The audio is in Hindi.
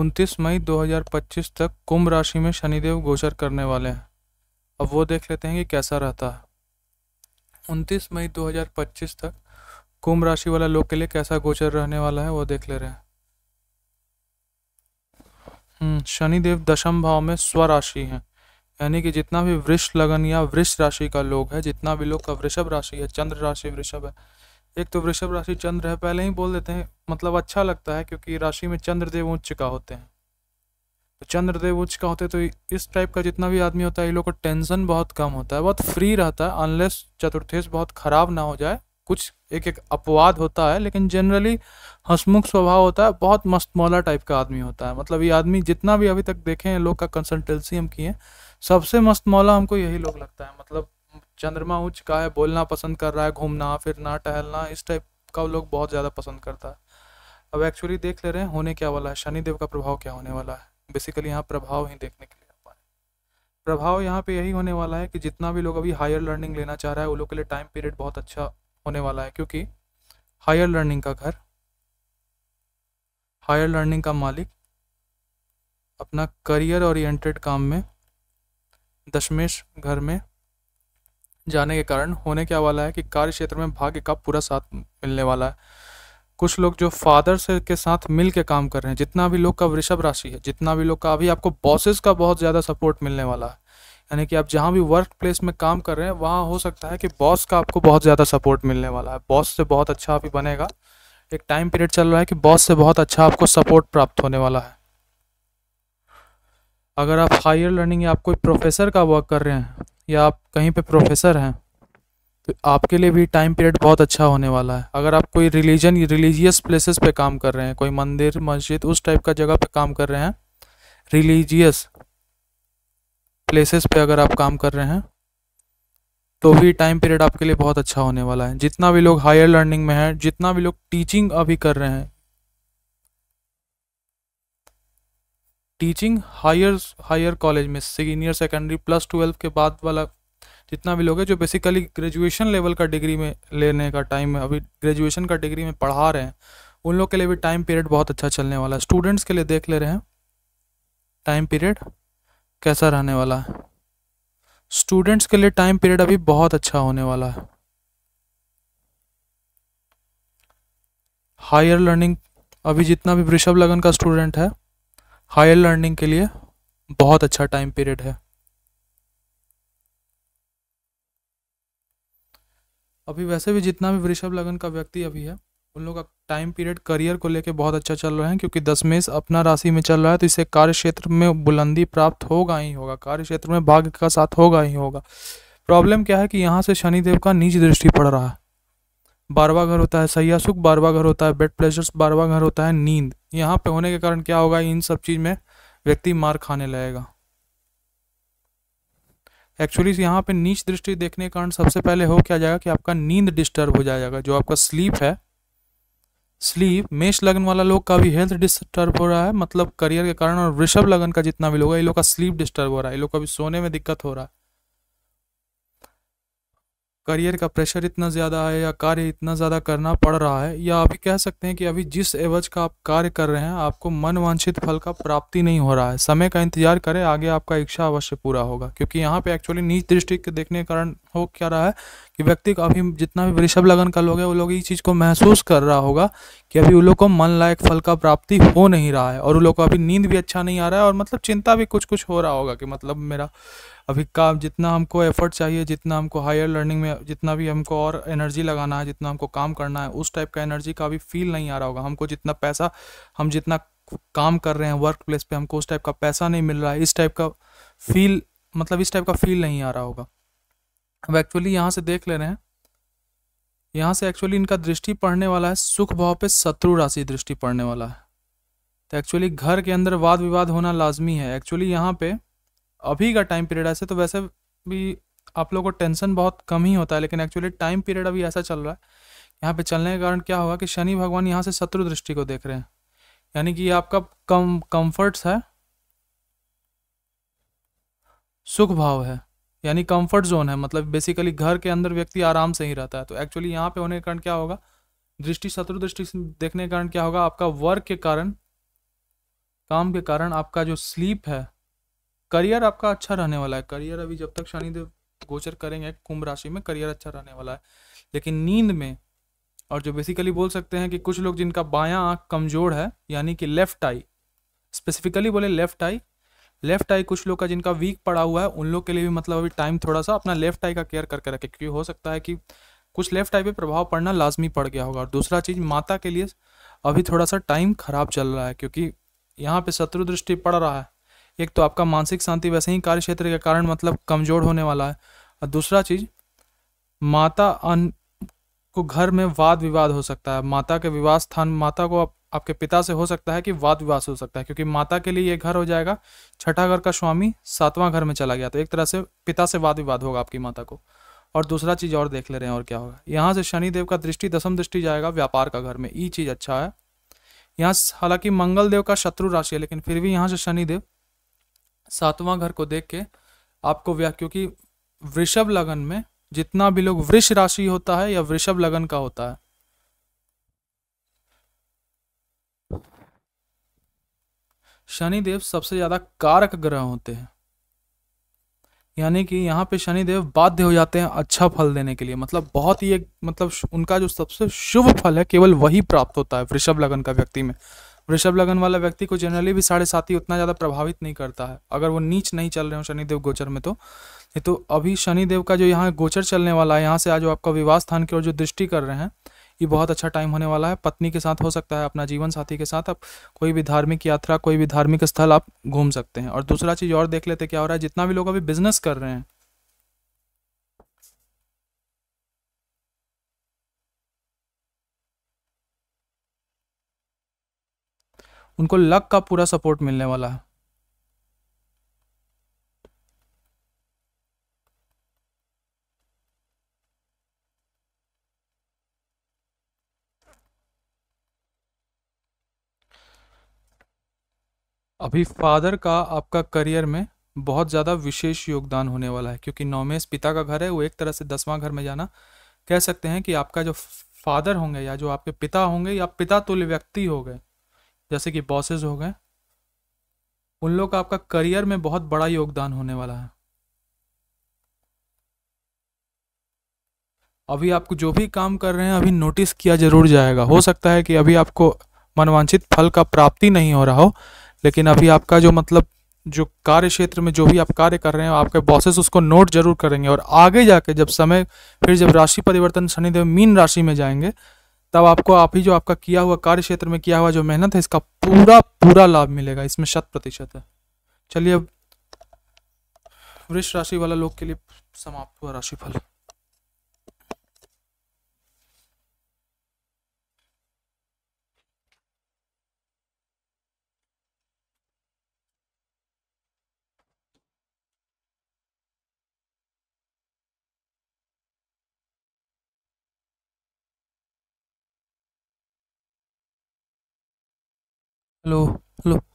उनतीस मई 2025 तक कुंभ राशि में शनिदेव गोचर करने वाले हैं अब वो देख लेते हैं कि कैसा रहता है उनतीस मई 2025 तक कुंभ राशि वाला लोग के लिए कैसा गोचर रहने वाला है वो देख ले रहे हैं हम्म, शनिदेव दशम भाव में स्वराशि है यानी कि जितना भी वृक्ष लगन या वृक्ष राशि का लोग है जितना भी लोग का वृषभ राशि है चंद्र राशि वृषभ है एक तो वृषभ राशि चंद्र है पहले ही बोल देते हैं मतलब अच्छा लगता है क्योंकि राशि में चंद्रदेव उच्च का होते हैं तो चंद्रदेव उच्च का होते तो इस टाइप का जितना भी आदमी होता है ये लोग का टेंशन बहुत कम होता है बहुत फ्री रहता है अनलेस चतुर्थेश बहुत खराब ना हो जाए कुछ एक एक अपवाद होता है लेकिन जनरली हंसमुख स्वभाव होता है बहुत मस्त मौला टाइप का आदमी होता है मतलब ये आदमी जितना भी अभी तक देखे हैं लोग का कंसल्टेंसी हम किए सबसे मस्त मौला हमको यही लोग लगता है मतलब चंद्रमा हो चुका है बोलना पसंद कर रहा है घूमना फिरना टहलना इस टाइप का लोग बहुत ज़्यादा पसंद करता है अब एक्चुअली देख ले रहे हैं होने क्या वाला है शनिदेव का प्रभाव क्या होने वाला है बेसिकली यहाँ प्रभाव ही देखने के लिए प्रभाव यहाँ पे यही होने वाला है कि जितना भी लोग अभी हायर लर्निंग लेना चाह रहा है वो लोग के लिए टाइम पीरियड बहुत अच्छा होने वाला है क्योंकि हायर लर्निंग का घर हायर लर्निंग का मालिक अपना करियर ओरिएंटेड काम में दशमेश घर में जाने के कारण होने क्या वाला है कि कार्य क्षेत्र में भाग्य का पूरा साथ मिलने वाला है कुछ लोग जो फादर से के साथ मिल के काम कर रहे हैं जितना भी लोग का वृषभ राशि है जितना भी लोग का अभी आपको बॉसेस का बहुत ज़्यादा सपोर्ट मिलने वाला है यानी कि आप जहाँ भी वर्क प्लेस में काम कर रहे हैं वहाँ हो सकता है कि बॉस का आपको बहुत ज़्यादा सपोर्ट मिलने वाला है बॉस से बहुत अच्छा अभी बनेगा एक टाइम पीरियड चल रहा है कि बॉस से बहुत अच्छा आपको सपोर्ट प्राप्त होने वाला है अगर आप हायर लर्निंग या आप कोई प्रोफेसर का वर्क कर रहे हैं या आप कहीं पे प्रोफेसर हैं तो आपके लिए भी टाइम पीरियड बहुत अच्छा होने वाला है अगर आप कोई रिलीजन रिलीजियस प्लेसेस पे काम कर रहे हैं कोई मंदिर मस्जिद उस टाइप का जगह पे काम कर रहे हैं रिलीजियस प्लेसेस पे अगर आप काम कर रहे हैं तो भी टाइम पीरियड आपके लिए बहुत अच्छा होने वाला है जितना भी लोग हायर लर्निंग में है जितना भी लोग टीचिंग अभी कर रहे हैं टीचिंग हायर हायर कॉलेज में सीनियर सेकेंडरी प्लस ट्वेल्व के बाद वाला जितना भी लोग है जो बेसिकली ग्रेजुएशन लेवल का डिग्री में लेने का टाइम है अभी ग्रेजुएशन का डिग्री में पढ़ा रहे हैं उन लोग के लिए भी टाइम पीरियड बहुत अच्छा चलने वाला है स्टूडेंट्स के लिए देख ले रहे हैं टाइम पीरियड कैसा रहने वाला है स्टूडेंट्स के लिए टाइम पीरियड अभी बहुत अच्छा होने वाला है हायर लर्निंग अभी जितना भी वृषभ लगन का स्टूडेंट है हायर लर्निंग के लिए बहुत अच्छा टाइम पीरियड है अभी वैसे भी जितना भी वृषभ लगन का व्यक्ति अभी है उन लोग का टाइम पीरियड करियर को लेके बहुत अच्छा चल रहा है क्योंकि दसमेश अपना राशि में चल रहा है तो इससे कार्य क्षेत्र में बुलंदी प्राप्त होगा ही होगा कार्य क्षेत्र में भाग्य का साथ होगा ही होगा प्रॉब्लम क्या है कि यहाँ से शनिदेव का नीच दृष्टि पड़ रहा है बारवा घर होता है सयासुख बारवा घर होता है बेड प्लेजर्स बारवा घर होता है नींद यहाँ पे होने के कारण क्या होगा इन सब चीज़ में व्यक्ति मार खाने लगेगा एक्चुअली यहाँ पे नीच दृष्टि देखने के कारण सबसे पहले हो क्या जाएगा कि आपका नींद डिस्टर्ब हो जाएगा जो आपका स्लीप है स्लीप मेष लगन वाला लोग का भी हेल्थ डिस्टर्ब हो रहा है मतलब करियर के कारण और वृषभ लगन का जितना भी लोग है ये लोग का स्लीप डिस्टर्ब हो रहा है ये लोग का भी सोने में दिक्कत हो रहा है करियर का प्रेशर इतना ज़्यादा है या कार्य इतना ज़्यादा करना पड़ रहा है या अभी कह सकते हैं कि अभी जिस एवज का आप कार्य कर रहे हैं आपको मन वांछित फल का प्राप्ति नहीं हो रहा है समय का इंतजार करें आगे आपका इच्छा अवश्य पूरा होगा क्योंकि यहाँ पे एक्चुअली नीच दृष्टि के देखने के कारण हो क्या रहा है कि व्यक्ति का अभी जितना भी वृषभ लगन का लोग है वो लोग इस चीज़ को महसूस कर रहा होगा कि अभी उन लोग को मन लायक फल का प्राप्ति हो नहीं रहा है और उन लोग को अभी नींद भी अच्छा नहीं आ रहा है और मतलब चिंता भी कुछ कुछ हो रहा होगा कि मतलब मेरा अभी काम जितना हमको एफर्ट चाहिए जितना हमको हायर लर्निंग में जितना भी हमको और एनर्जी लगाना है जितना हमको काम करना है उस टाइप का एनर्जी का अभी फील नहीं आ रहा होगा हमको जितना पैसा हम जितना काम कर रहे हैं वर्क प्लेस पर हमको उस टाइप का पैसा नहीं मिल रहा है इस टाइप का फील मतलब इस टाइप का फील नहीं आ रहा होगा अब एक्चुअली यहाँ से देख ले रहे हैं यहाँ से एक्चुअली इनका दृष्टि पड़ने वाला है सुख भाव पे शत्रु राशि दृष्टि पड़ने वाला है तो एक्चुअली घर के अंदर वाद विवाद होना लाजमी है एक्चुअली यहाँ पे अभी का टाइम पीरियड ऐसे तो वैसे भी आप लोगों को टेंशन बहुत कम ही होता है लेकिन एक्चुअली टाइम पीरियड अभी ऐसा चल रहा है यहाँ पे चलने के कारण क्या होगा कि शनि भगवान यहाँ से शत्रु दृष्टि को देख रहे हैं यानी कि आपका कम कम्फर्ट्स है सुख भाव है यानी कंफर्ट जोन है मतलब बेसिकली घर के अंदर व्यक्ति आराम से ही रहता है तो एक्चुअली यहाँ पे होने के कारण क्या होगा दृष्टि शत्रु दृष्टि देखने के कारण क्या होगा आपका वर्क के कारण काम के कारण आपका जो स्लीप है करियर आपका अच्छा रहने वाला है करियर अभी जब तक शनिदेव गोचर करेंगे कुंभ राशि में करियर अच्छा रहने वाला है लेकिन नींद में और जो बेसिकली बोल सकते हैं कि कुछ लोग जिनका बायां आंख कमजोर है यानी कि लेफ्ट आई स्पेसिफिकली बोले लेफ्ट आई लेफ्ट आई कुछ लोग का जिनका वीक पड़ा हुआ है उन लोग के लिए भी मतलब अभी टाइम थोड़ा सा अपना लेफ्ट आई का केयर करके रखें क्योंकि हो सकता है कि कुछ लेफ्ट आई पे प्रभाव पड़ना लाजमी पड़ गया होगा और दूसरा चीज़ माता के लिए अभी थोड़ा सा टाइम खराब चल रहा है क्योंकि यहाँ पे शत्रु दृष्टि पड़ रहा है एक तो आपका मानसिक शांति वैसे ही कार्य क्षेत्र के कारण मतलब कमज़ोर होने वाला है और दूसरा चीज़ माता अन को घर में वाद विवाद हो सकता है माता के विवाद स्थान माता को आप, आपके पिता से हो सकता है कि वाद विवाद हो सकता है क्योंकि माता के लिए ये घर हो जाएगा छठा घर का स्वामी सातवां घर में चला गया तो एक तरह से पिता से वाद विवाद होगा आपकी माता को और दूसरा चीज़ और देख ले रहे हैं और क्या होगा यहाँ से शनिदेव का दृष्टि दसम दृष्टि जाएगा व्यापार का घर में ये चीज़ अच्छा है यहाँ हालांकि मंगल देव का शत्रु राशि है लेकिन फिर भी यहाँ से शनिदेव सातवां घर को देख के आपको व्या क्योंकि वृषभ लगन में जितना भी लोग वृष राशि होता है या वृषभ लगन का होता है शनिदेव सबसे ज्यादा कारक ग्रह होते हैं यानी कि यहाँ पे शनिदेव बाध्य हो जाते हैं अच्छा फल देने के लिए मतलब बहुत ही एक मतलब उनका जो सबसे शुभ फल है केवल वही प्राप्त होता है वृषभ लगन का व्यक्ति में वृषभ लगन वाला व्यक्ति को जनरली भी साढ़े साथी उतना ज़्यादा प्रभावित नहीं करता है अगर वो नीच नहीं चल रहे हो शनिदेव गोचर में तो तो अभी शनिदेव का जो यहाँ गोचर चलने वाला है यहाँ से आज आपका विवाह स्थान की ओर जो दृष्टि कर रहे हैं ये बहुत अच्छा टाइम होने वाला है पत्नी के साथ हो सकता है अपना जीवन साथी के साथ आप कोई भी धार्मिक यात्रा कोई भी धार्मिक स्थल आप घूम सकते हैं और दूसरा चीज़ और देख लेते क्या हो रहा है जितना भी लोग अभी बिजनेस कर रहे हैं उनको लक का पूरा सपोर्ट मिलने वाला है अभी फादर का आपका करियर में बहुत ज़्यादा विशेष योगदान होने वाला है क्योंकि नौमेश पिता का घर है वो एक तरह से दसवां घर में जाना कह सकते हैं कि आपका जो फादर होंगे या जो आपके पिता होंगे या पिता तुल्य व्यक्ति हो गए जैसे कि बॉसेज हो गए उन लोग का आपका करियर में बहुत बड़ा योगदान होने वाला है अभी आपको जो भी काम कर रहे हैं अभी नोटिस किया जरूर जाएगा हो सकता है कि अभी आपको मनवांछित फल का प्राप्ति नहीं हो रहा हो लेकिन अभी आपका जो मतलब जो कार्य क्षेत्र में जो भी आप कार्य कर रहे हो आपके बॉसेस उसको नोट जरूर करेंगे और आगे जाके जब समय फिर जब राशि परिवर्तन शनिदेव मीन राशि में जाएंगे तब आपको आप ही जो आपका किया हुआ कार्य क्षेत्र में किया हुआ जो मेहनत है इसका पूरा पूरा लाभ मिलेगा इसमें शत प्रतिशत है चलिए अब वृक्ष राशि वाला लोग के लिए समाप्त हुआ राशिफल Halo, halo.